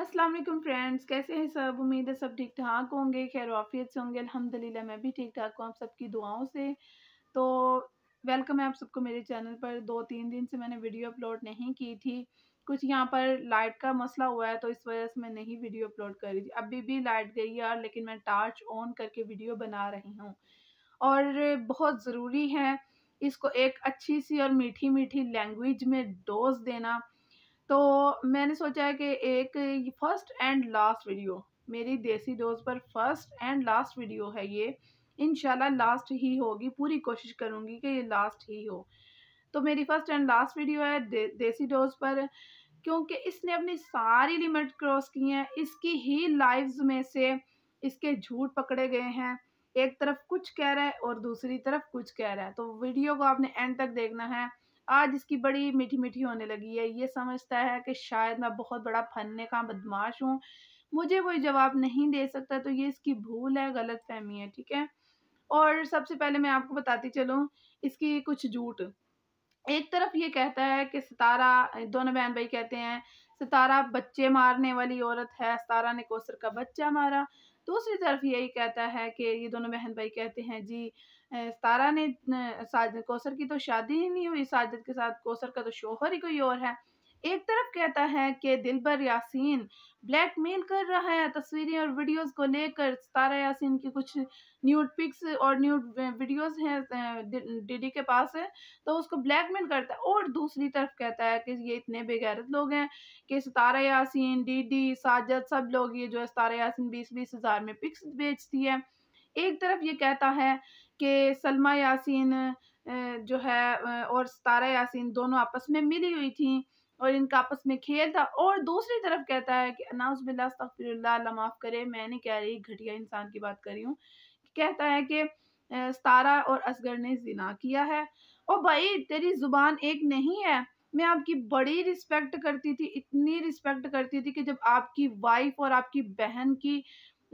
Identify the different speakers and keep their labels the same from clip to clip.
Speaker 1: अस्सलाम वालेकुम फ्रेंड्स कैसे हैं सब उम्मीद है सब ठीक ठाक होंगे खैर आफियत से होंगे अल्हम्दुलिल्लाह मैं भी ठीक ठाक हूँ आप सबकी दुआओं से तो वेलकम है आप सबको मेरे चैनल पर दो तीन दिन से मैंने वीडियो अपलोड नहीं की थी कुछ यहाँ पर लाइट का मसला हुआ है तो इस वजह से मैं नहीं वीडियो अपलोड कर रही थी अभी भी लाइट गई है लेकिन मैं टार्च ऑन करके वीडियो बना रही हूँ और बहुत ज़रूरी है इसको एक अच्छी सी और मीठी मीठी लैंग्वेज में डोज देना तो मैंने सोचा है कि एक फर्स्ट एंड लास्ट वीडियो मेरी देसी डोज पर फर्स्ट एंड लास्ट वीडियो है ये इन लास्ट ही होगी पूरी कोशिश करूँगी कि ये लास्ट ही हो तो मेरी फर्स्ट एंड लास्ट वीडियो है दे, देसी डोज पर क्योंकि इसने अपनी सारी लिमिट क्रॉस की हैं इसकी ही लाइव्स में से इसके झूठ पकड़े गए हैं एक तरफ कुछ कह रहा है और दूसरी तरफ कुछ कह रहा है तो वीडियो को आपने एंड तक देखना है आज इसकी बड़ी मीठी मीठी होने लगी है ये समझता है कि शायद मैं बहुत बड़ा फनने का बदमाश हूँ मुझे कोई जवाब नहीं दे सकता तो ये इसकी भूल है गलत फहमी है ठीक है और सबसे पहले मैं आपको बताती चलूँ इसकी कुछ झूठ एक तरफ ये कहता है कि सितारा दोनों बहन भाई कहते हैं सितारा बच्चे मारने वाली औरत है सितारा ने कोसर का बच्चा मारा दूसरी तरफ यही कहता है कि ये दोनों बहन भाई कहते हैं जी सतारा ने साजिद कोसर की तो शादी ही नहीं हुई साजिद के साथ कोसर का तो शोहर ही कोई और है एक तरफ कहता है कि दिलबर यासीन ब्लैकमेल कर रहा है तस्वीरें और वीडियोस को लेकर तारा यासीन की कुछ न्यूड पिक्स और न्यूड वीडियोस हैं डीडी के पास है तो उसको ब्लैकमेल करता है और दूसरी तरफ कहता है कि ये इतने बेगैरत लोग हैं कि सतारा यासीन डीडी साजद सब लोग ये जो है सतारा यासीन बीस बीस हज़ार में पिक्स बेचती है एक तरफ ये कहता है कि सलमा यासीन जो है और सतारा यासीन दोनों आपस में मिली हुई थी और इनका आपस में खेल था और दूसरी तरफ कहता है कि बिल्ला माफ़ करे मैं नहीं कह रही घटिया इंसान की बात कर रही हूँ कहता है कि सतारा और असगर ने जिना किया है और भाई तेरी ज़ुबान एक नहीं है मैं आपकी बड़ी रिस्पेक्ट करती थी इतनी रिस्पेक्ट करती थी कि जब आपकी वाइफ और आपकी बहन की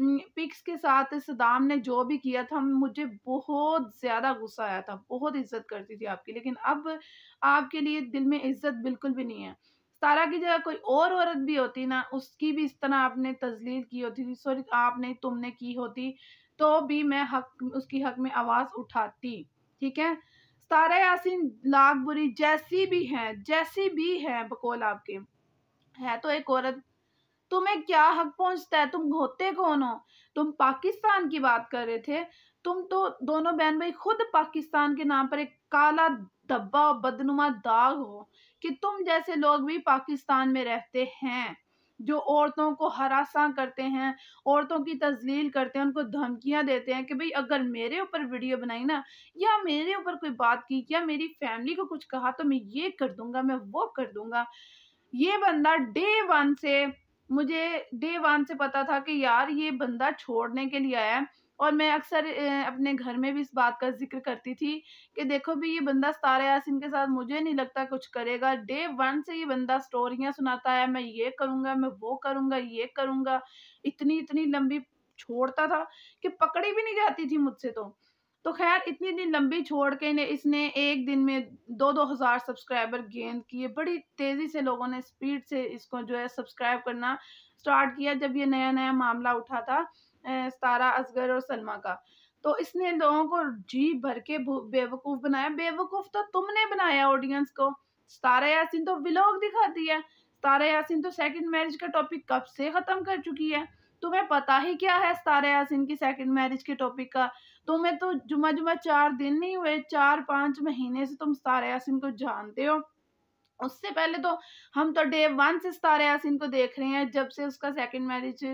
Speaker 1: पिक्स के साथ सदाम ने जो भी किया था मुझे बहुत ज़्यादा गुस्सा आया था बहुत इज्जत करती थी आपकी लेकिन अब आपके लिए दिल में इज्जत बिल्कुल भी नहीं है तारा की जगह कोई और औरत भी होती ना उसकी भी इस तरह आपने तजलील की होती थी सॉरी आपने तुमने की होती तो भी मैं हक उसकी हक में आवाज़ उठाती ठीक है सतारा यासिन लाख बुरी जैसी भी हैं जैसी भी हैं बकोल आपके है तो एक औरत तुम्हें क्या हक पहुंचता है तुम होते कौन हो तुम पाकिस्तान की बात कर रहे थे तुम तो दोनों बहन भाई खुद पाकिस्तान के नाम पर एक काला धब्बा और बदनुमा दाग हो कि तुम जैसे लोग भी पाकिस्तान में रहते हैं जो औरतों को हरासा करते हैं औरतों की तजलील करते हैं उनको धमकियां देते हैं कि भाई अगर मेरे ऊपर वीडियो बनाई ना या मेरे ऊपर कोई बात की या मेरी फैमिली को कुछ कहा तो मैं ये कर दूंगा मैं वो कर दूंगा ये बंदा डे वन से मुझे डे वन से पता था कि यार ये बंदा छोड़ने के लिए आया है और मैं अक्सर अपने घर में भी इस बात का जिक्र करती थी कि देखो भी ये बंदा सतारा यासिन के साथ मुझे नहीं लगता कुछ करेगा डे वन से ये बंदा स्टोरियाँ सुनाता है मैं ये करूँगा मैं वो करूँगा ये करूँगा इतनी इतनी लंबी छोड़ता था कि पकड़ी भी नहीं जाती थी मुझसे तो तो खैर इतनी दिन लंबी छोड़ के ने इसने एक दिन में दो दो हज़ार सब्सक्राइबर गेंद किए बड़ी तेज़ी से लोगों ने स्पीड से इसको जो है सब्सक्राइब करना स्टार्ट किया जब ये नया नया मामला उठा था सतारा असगर और सलमा का तो इसने लोगों को जी भर के बेवकूफ़ बनाया बेवकूफ़ तो तुमने बनाया ऑडियंस को सतारा यासिन तो विलोक दिखाती है सतारा यासिन तो सेकंड मैरिज का टॉपिक कब से ख़त्म कर चुकी है तुम्हें पता ही क्या है सतारा यासिन की सेकंड मैरिज के टॉपिक का तुम्हें तो जुमा तो जुमा चार दिन नहीं हुए चार पाँच महीने से तुम सारा यासिन को जानते हो उससे पहले तो हम तो डे वन से सतारा यासिन को देख रहे हैं जब से उसका सेकंड मैरिज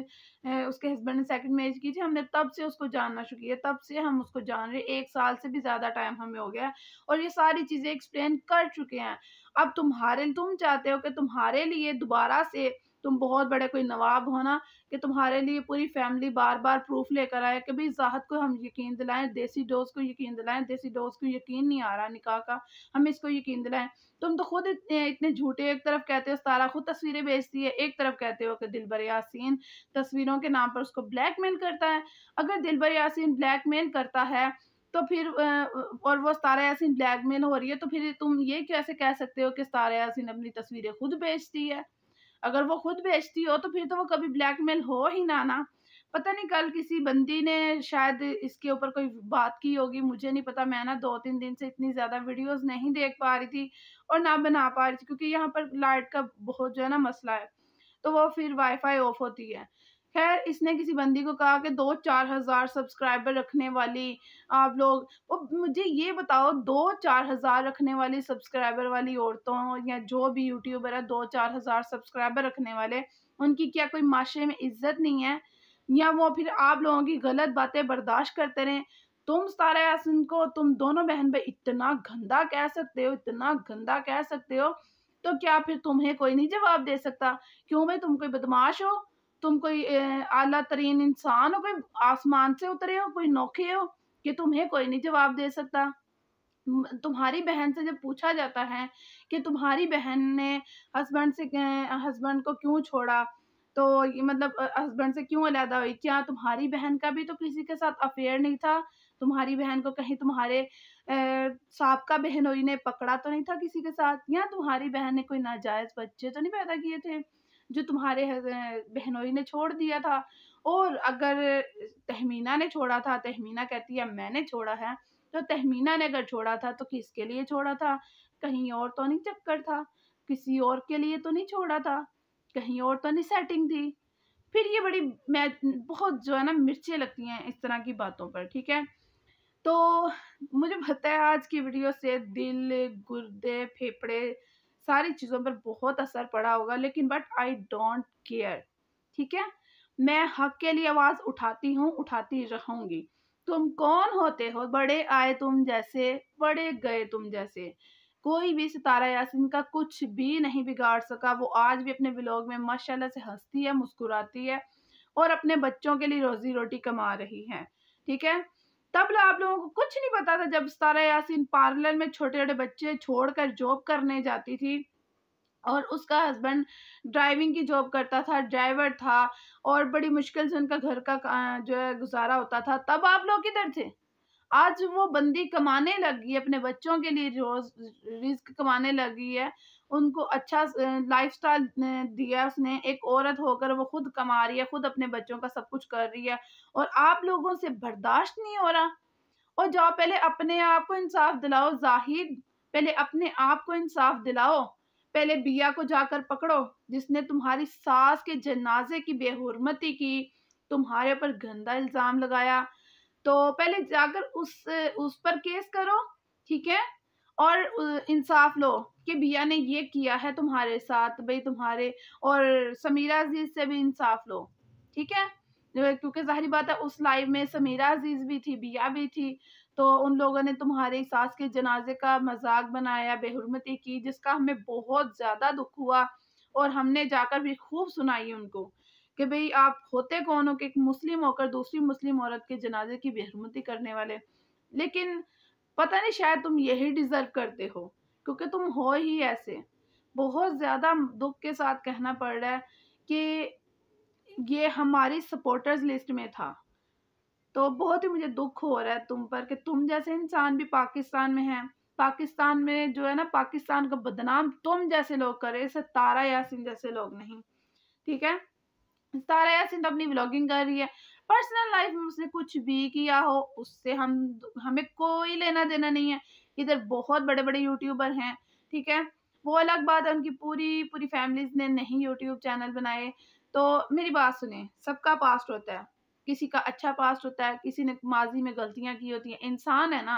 Speaker 1: उसके हस्बैंड ने सेकंड मैरिज की थी हमने तब से उसको जानना शुरू किया तब से हम उसको जान रहे एक साल से भी ज़्यादा टाइम हमें हो गया और ये सारी चीज़ें एक्सप्लेन कर चुके हैं अब तुम्हारे तुम चाहते हो कि तुम्हारे लिए दोबारा से तुम बहुत बड़े कोई नवाब हो ना कि तुम्हारे लिए पूरी फैमिली बार बार प्रूफ लेकर आए कि भाई जाहत को हम यकीन दिलाएं देसी डोज को यकीन दिलाएं देसी डोज को यकीन नहीं आ रहा निकाह का हम इसको यकीन दिलाएं तुम तो खुद इतने इतने झूठे एक तरफ कहते हो तारा खुद तस्वीरें बेचती है एक तरफ कहते हो कि दिलबर यासिन तस्वीरों के नाम पर उसको ब्लैकमेल करता है अगर दिलबर ब्लैक ब्लैकमेल करता है तो फिर और वो सतारा ब्लैक ब्लैकमेल हो रही है तो फिर तुम ये कैसे कह सकते हो कि सतारा यासिन अपनी तस्वीरें खुद बेचती है अगर वो खुद बेचती हो तो फिर तो वो कभी ब्लैकमेल हो ही ना ना पता नहीं कल किसी बंदी ने शायद इसके ऊपर कोई बात की होगी मुझे नहीं पता मैं ना दो तीन दिन से इतनी ज़्यादा वीडियोस नहीं देख पा रही थी और ना बना पा रही थी क्योंकि यहाँ पर लाइट का बहुत जो है ना मसला है तो वो फिर वाईफाई ऑफ होती है खैर इसने किसी बंदी को कहा कि दो चार हज़ार सब्सक्राइबर रखने वाली आप लोग और मुझे ये बताओ दो चार हज़ार रखने वाली सब्सक्राइबर वाली औरतों या जो भी यूट्यूबर है दो चार हज़ार सब्सक्राइबर रखने वाले उनकी क्या कोई माशरे में इज्जत नहीं है या वो फिर आप लोगों की गलत बातें बर्दाश्त करते रहें तुम सारा यासिन को तुम दोनों बहन भाई इतना गंदा कह सकते हो इतना गंदा कह सकते हो तो क्या फिर तुम्हें कोई नहीं जवाब दे सकता क्यों भाई तुम कोई बदमाश हो तुम कोई आला तरीन इंसान हो कोई आसमान से उतरे हो कोई नौखे हो कि तुम्हें कोई नहीं जवाब दे सकता तुम्हारी बहन से जब पूछा जाता है कि तुम्हारी बहन ने हस्बैंड से हस्बैंड को क्यों छोड़ा तो ये मतलब हस्बैंड से क्यों अलहदा हुई क्या तुम्हारी बहन का भी तो किसी के साथ अफेयर नहीं था तुम्हारी बहन को कहीं तुम्हारे का बहनोई ने पकड़ा तो नहीं था किसी के साथ या तुम्हारी बहन ने कोई नाजायज़ बच्चे तो नहीं पैदा किए थे जो तुम्हारे बहनोई ने छोड़ दिया था और अगर तहमीना ने छोड़ा था तहमीना कहती है मैंने छोड़ा है तो तहमीना ने अगर छोड़ा था तो किसके लिए छोड़ा था कहीं और तो नहीं चक्कर था किसी और के लिए तो नहीं छोड़ा था कहीं और तो नहीं सेटिंग थी फिर ये बड़ी मैं बहुत जो है ना मिर्चें लगती हैं इस तरह की बातों पर ठीक है तो मुझे पता है आज की वीडियो से दिल गुर्दे फेफड़े सारी चीज़ों पर बहुत असर पड़ा होगा लेकिन बट आई डोंट केयर ठीक है मैं हक के लिए आवाज़ उठाती हूँ उठाती रहूँगी तुम कौन होते हो बड़े आए तुम जैसे बड़े गए तुम जैसे कोई भी सितारा यासिन का कुछ भी नहीं बिगाड़ सका वो आज भी अपने ब्लॉग में माशाल्लाह से हंसती है मुस्कुराती है और अपने बच्चों के लिए रोजी रोटी कमा रही है ठीक है तब आप लोगों को कुछ नहीं पता था जब सतारा यासिन पार्लर में छोटे छोटे बच्चे छोड़कर जॉब करने जाती थी और उसका हस्बैंड ड्राइविंग की जॉब करता था ड्राइवर था और बड़ी मुश्किल से उनका घर का जो है गुजारा होता था तब आप लोग किधर थे आज वो बंदी कमाने लगी अपने बच्चों के लिए रोज रिस्क कमाने लगी है उनको अच्छा लाइफस्टाइल दिया उसने एक औरत होकर वो खुद कमा रही है खुद अपने बच्चों का सब कुछ कर रही है और आप लोगों से बर्दाश्त नहीं हो रहा और जाओ पहले अपने आप को इंसाफ दिलाओ जाहिद पहले अपने आप को इंसाफ दिलाओ पहले बिया को जाकर पकड़ो जिसने तुम्हारी सास के जनाजे की बेहरमती की तुम्हारे ऊपर गंदा इल्ज़ाम लगाया तो पहले जाकर उस उस पर केस करो ठीक है और इंसाफ लो कि भैया ने ये किया है तुम्हारे साथ भाई तुम्हारे और समीरा अजीज से भी इंसाफ लो ठीक है क्योंकि जाहरी बात है उस लाइव में समीरा अजीज भी थी बिया भी थी तो उन लोगों ने तुम्हारे सास के जनाजे का मजाक बनाया बेहरमती की जिसका हमें बहुत ज़्यादा दुख हुआ और हमने जाकर भी खूब सुनाई उनको कि भाई आप होते कौन हो कि एक मुस्लिम होकर दूसरी मुस्लिम औरत के जनाजे की बेहरमती करने वाले लेकिन पता नहीं शायद तुम यही डिज़र्व करते हो क्योंकि तुम हो ही ऐसे बहुत ज़्यादा दुख के साथ कहना पड़ रहा है कि ये हमारी सपोर्टर्स लिस्ट में था तो बहुत ही मुझे दुख हो रहा है तुम पर कि तुम जैसे इंसान भी पाकिस्तान में हैं पाकिस्तान में जो है ना पाकिस्तान का बदनाम तुम जैसे लोग करे सतारा यासिन जैसे लोग नहीं ठीक है सतारा यासिन तो अपनी ब्लॉगिंग कर रही है पर्सनल लाइफ में उसने कुछ भी किया हो उससे हम हमें कोई लेना देना नहीं है इधर बहुत बड़े बड़े यूट्यूबर हैं ठीक है वो अलग बात है उनकी पूरी पूरी फैमिलीज ने नहीं यूट्यूब चैनल बनाए तो मेरी बात सुने सबका पास्ट होता है किसी का अच्छा पास्ट होता है किसी ने माजी में गलतियाँ की होती हैं इंसान है ना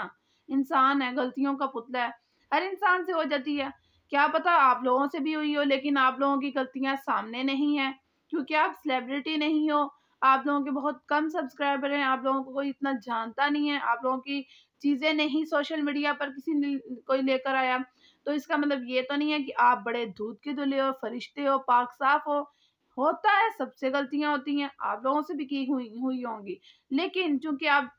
Speaker 1: इंसान है गलतियों का पुतला है हर इंसान से हो जाती है क्या पता आप लोगों से भी हुई हो लेकिन आप लोगों की गलतियाँ सामने नहीं हैं क्योंकि आप सेलिब्रिटी नहीं हो आप लोगों के बहुत कम सब्सक्राइबर हैं आप लोगों को कोई इतना जानता नहीं है आप लोगों की चीज़ें नहीं सोशल मीडिया पर किसी ने कोई लेकर आया तो इसका मतलब ये तो नहीं है कि आप बड़े दूध के दुले हो फरिश्ते हो पाक साफ हो होता है सबसे गलतियां होती हैं आप लोगों से भी की हुई हुई होंगी लेकिन चूंकि आप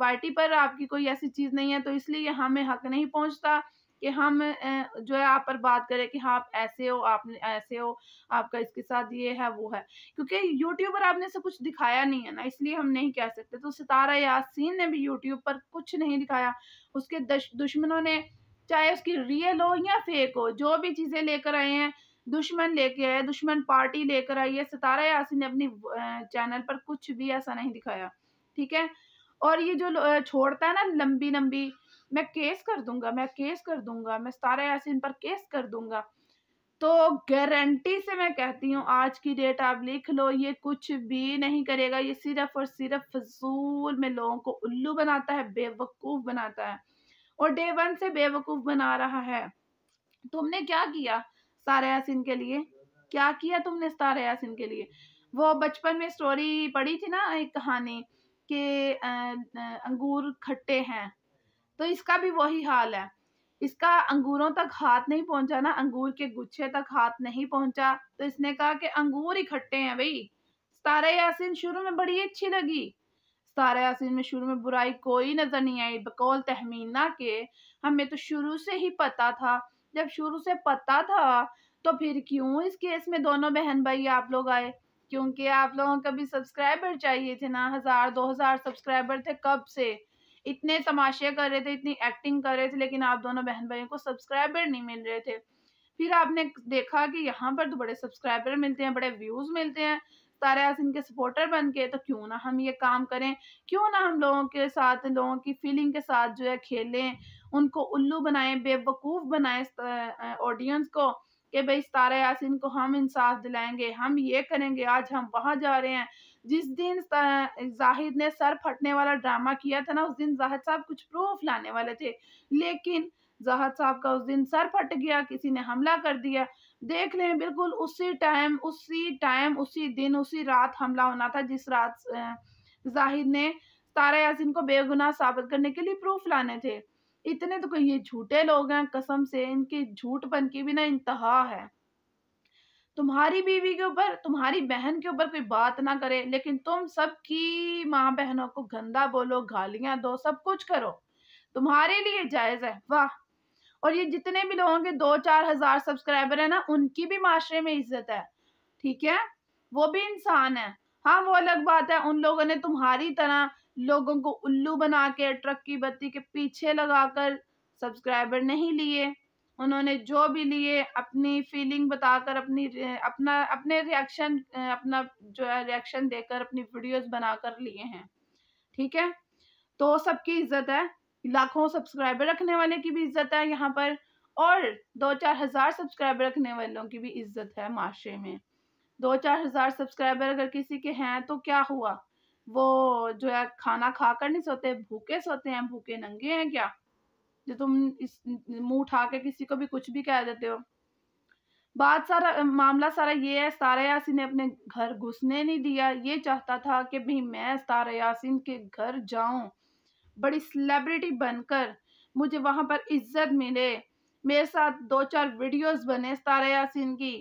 Speaker 1: वाइटी पर आपकी कोई ऐसी चीज़ नहीं है तो इसलिए हमें हक नहीं पहुंचता कि हम जो है आप पर बात करें कि हाँ आप ऐसे हो आपने ऐसे हो आपका इसके साथ ये है वो है क्योंकि यूट्यूब पर आपने सब कुछ दिखाया नहीं है ना इसलिए हम नहीं कह सकते तो सितारा यासीन ने भी यूट्यूब पर कुछ नहीं दिखाया उसके दुश्मनों ने चाहे उसकी रियल हो या फेक हो जो भी चीज़ें लेकर आए हैं दुश्मन लेके आए दुश्मन पार्टी लेकर आई है सितारा यासीन ने अपनी चैनल पर कुछ भी ऐसा नहीं दिखाया ठीक है और ये जो छोड़ता है ना लंबी लंबी मैं केस कर दूंगा मैं केस कर दूंगा मैं सारा यासिन पर केस कर दूंगा तो गारंटी से मैं कहती हूँ आज की डेट आप लिख लो ये कुछ भी नहीं करेगा ये सिर्फ और सिर्फ फजूल में लोगों को उल्लू बनाता है बेवकूफ़ बनाता है और डे वन से बेवकूफ़ बना रहा है तुमने क्या किया सारा यासिन के लिए क्या किया तुमने सारा यासिन के लिए वो बचपन में स्टोरी पढ़ी थी ना एक कहानी के अंगूर खट्टे हैं तो इसका भी वही हाल है इसका अंगूरों तक हाथ नहीं पहुंचा ना अंगूर के गुच्छे तक हाथ नहीं पहुंचा तो इसने कहा कि अंगूर इकट्ठे हैं भाई सतारा यासिन शुरू में बड़ी अच्छी लगी सतारा यासीन में शुरू में बुराई कोई नजर नहीं आई बकौल तहमीना के हमें तो शुरू से ही पता था जब शुरू से पता था तो फिर क्यों इस केस में दोनों बहन भाई आप लोग आए क्योंकि आप लोगों का भी सब्सक्राइबर चाहिए थे ना हजार दो हजार सब्सक्राइबर थे कब से इतने तमाशे कर रहे थे इतनी एक्टिंग कर रहे थे लेकिन आप दोनों बहन भाइयों को सब्सक्राइबर नहीं मिल रहे थे फिर आपने देखा कि यहाँ पर तो बड़े सब्सक्राइबर मिलते हैं बड़े व्यूज़ मिलते हैं तारा यासिन के सपोर्टर बन के तो क्यों ना हम ये काम करें क्यों ना हम लोगों के साथ लोगों की फीलिंग के साथ जो है खेलें उनको उल्लू बनाएं बेवकूफ़ बनाएं ऑडियंस को कि भाई तारा यासिन को हम इंसाफ दिलाएंगे हम ये करेंगे आज हम वहाँ जा रहे हैं जिस दिन जाहिद ने सर फटने वाला ड्रामा किया था ना उस दिन जाहिद साहब कुछ प्रूफ लाने वाले थे लेकिन जाहद साहब का उस दिन सर फट गया किसी ने हमला कर दिया देख लें बिल्कुल उसी टाइम उसी टाइम उसी दिन उसी रात हमला होना था जिस रात जाहिद ने तारा यासिन को बेगुनाह साबित करने के लिए प्रूफ लाने थे इतने तो ये झूठे लोग हैं कसम से इनके झूठ बन की भी ना इंतहा है तुम्हारी बीवी के ऊपर तुम्हारी बहन के ऊपर कोई बात ना करे लेकिन तुम सबकी माँ बहनों को गंदा बोलो गालियां दो सब कुछ करो तुम्हारे लिए जायज है वाह और ये जितने भी लोगों के दो चार हजार सब्सक्राइबर है ना उनकी भी माशरे में इज्जत है ठीक है वो भी इंसान है हाँ वो अलग बात है उन लोगों ने तुम्हारी तरह लोगों को उल्लू बना के ट्रक की बत्ती के पीछे लगाकर सब्सक्राइबर नहीं लिए उन्होंने जो भी लिए अपनी फीलिंग बताकर अपनी अपना अपने रिएक्शन अपना जो है रिएक्शन देकर अपनी वीडियोस बनाकर लिए हैं ठीक है तो सबकी इज्जत है लाखों सब्सक्राइबर रखने वाले की भी इज्जत है यहाँ पर और दो चार हज़ार सब्सक्राइबर रखने वालों की भी इज्जत है माशरे में दो चार हज़ार सब्सक्राइबर अगर किसी के हैं तो क्या हुआ वो जो है खाना खा कर नहीं सोते भूखे सोते हैं भूखे नंगे हैं क्या जो तुम इस मुंह उठा के किसी को भी कुछ भी कह देते हो बात सारा मामला सारा ये है सारा यासीन ने अपने घर घुसने नहीं दिया ये चाहता था कि भाई मैं सारा यासिन के घर जाऊं बड़ी सेलिब्रिटी बनकर मुझे वहां पर इज्जत मिले मेरे साथ दो चार वीडियोस बने सारा यासिन की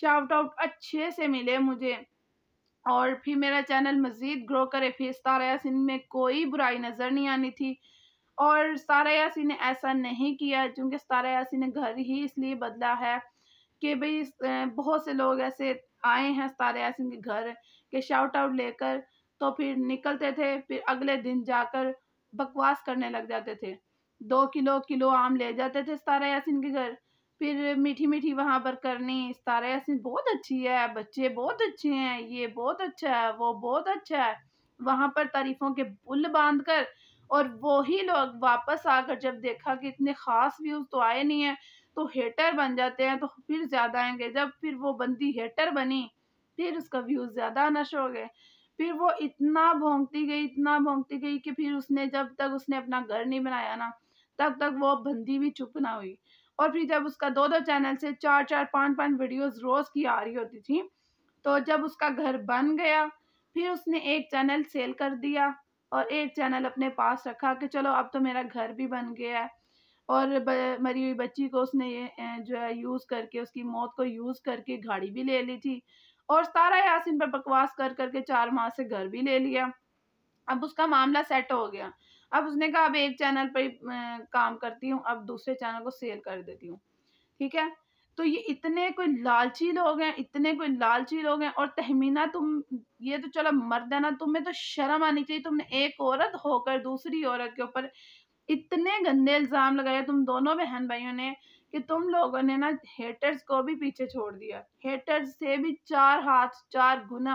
Speaker 1: शाउट आउट अच्छे से मिले मुझे और फिर मेरा चैनल मज़ीद ग्रो करे फिर सारा यासिन में कोई बुराई नज़र नहीं आनी थी और सारा यासी ने ऐसा नहीं किया क्योंकि सारा यासी ने घर ही इसलिए बदला है कि भाई बहुत से लोग ऐसे आए हैं सारा यासिन के घर के शाउट आउट लेकर तो फिर निकलते थे फिर अगले दिन जाकर बकवास करने लग जाते थे दो किलो किलो आम ले जाते थे सतारा यासिन के घर फिर मीठी मीठी वहाँ पर करनी सतारा यासिन बहुत अच्छी है बच्चे बहुत अच्छे हैं ये बहुत अच्छा है वो बहुत अच्छा है वहाँ पर तारीफों के पुल बांध कर और वही लोग वापस आकर जब देखा कि इतने ख़ास व्यूज़ तो आए नहीं हैं तो हेटर बन जाते हैं तो फिर ज़्यादा आएंगे जब फिर वो बंदी हेटर बनी फिर उसका व्यूज़ ज़्यादा आना शुरू हो गए फिर वो इतना भोंगती गई इतना भोंगती गई कि फिर उसने जब तक उसने अपना घर नहीं बनाया ना तब तक वो बंदी भी चुप ना हुई और फिर जब उसका दो दो चैनल से चार चार पाँच पाँच वीडियोस रोज़ की आ रही होती थी तो जब उसका घर बन गया फिर उसने एक चैनल सेल कर दिया और एक चैनल अपने पास रखा कि चलो अब तो मेरा घर भी बन गया है और मरी हुई बच्ची को उसने ये जो है यूज़ करके उसकी मौत को यूज़ करके गाड़ी भी ले ली थी और सारा यासिन पर बकवास कर करके चार माह से घर भी ले लिया अब उसका मामला सेट हो गया अब उसने कहा अब एक चैनल पर काम करती हूँ अब दूसरे चैनल को सेल कर देती हूँ ठीक है तो ये इतने कोई लालची लोग हैं इतने कोई लालची लोग हैं और तहमीना तुम ये तो चलो मर्द है ना तुम्हें तो शर्म आनी चाहिए तुमने एक औरत होकर दूसरी औरत के ऊपर इतने गंदे इल्ज़ाम लगाए तुम दोनों बहन भाइयों ने कि तुम लोगों ने ना हेटर्स को भी पीछे छोड़ दिया हेटर्स से भी चार हाथ चार गुना